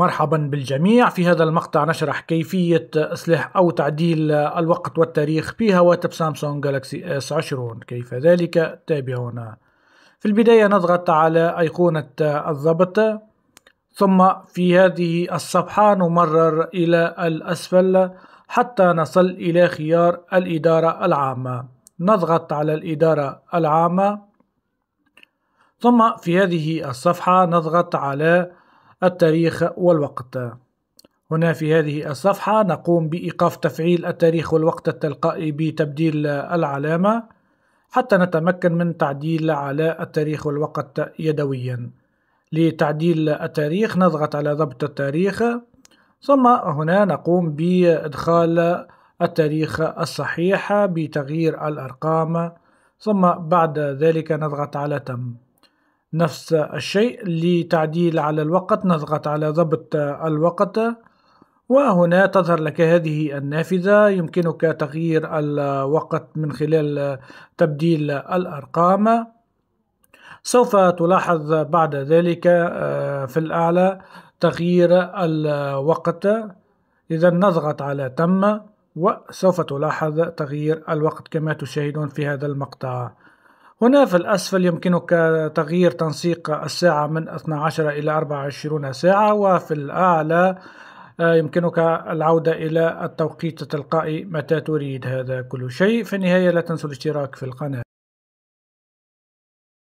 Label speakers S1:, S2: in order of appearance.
S1: مرحبا بالجميع في هذا المقطع نشرح كيفية إصلاح أو تعديل الوقت والتاريخ هواتف سامسونج جالكسي اس 20 كيف ذلك تابعونا في البداية نضغط على أيقونة الضبط ثم في هذه الصفحة نمرر إلى الأسفل حتى نصل إلى خيار الإدارة العامة نضغط على الإدارة العامة ثم في هذه الصفحة نضغط على التاريخ والوقت هنا في هذه الصفحة نقوم بإيقاف تفعيل التاريخ والوقت التلقائي بتبديل العلامة حتى نتمكن من تعديل على التاريخ والوقت يدويا لتعديل التاريخ نضغط على ضبط التاريخ ثم هنا نقوم بإدخال التاريخ الصحيح بتغيير الأرقام ثم بعد ذلك نضغط على تم نفس الشيء لتعديل على الوقت نضغط على ضبط الوقت وهنا تظهر لك هذه النافذة يمكنك تغيير الوقت من خلال تبديل الأرقام سوف تلاحظ بعد ذلك آه، في الأعلى تغيير الوقت إذا نضغط على تم وسوف تلاحظ تغيير الوقت كما تشاهدون في هذا المقطع هنا في الأسفل يمكنك تغيير تنسيق الساعة من 12 إلى 24 ساعة وفي الأعلى آه، يمكنك العودة إلى التوقيت التلقائي متى تريد هذا كل شيء في النهاية لا تنسوا الاشتراك في القناة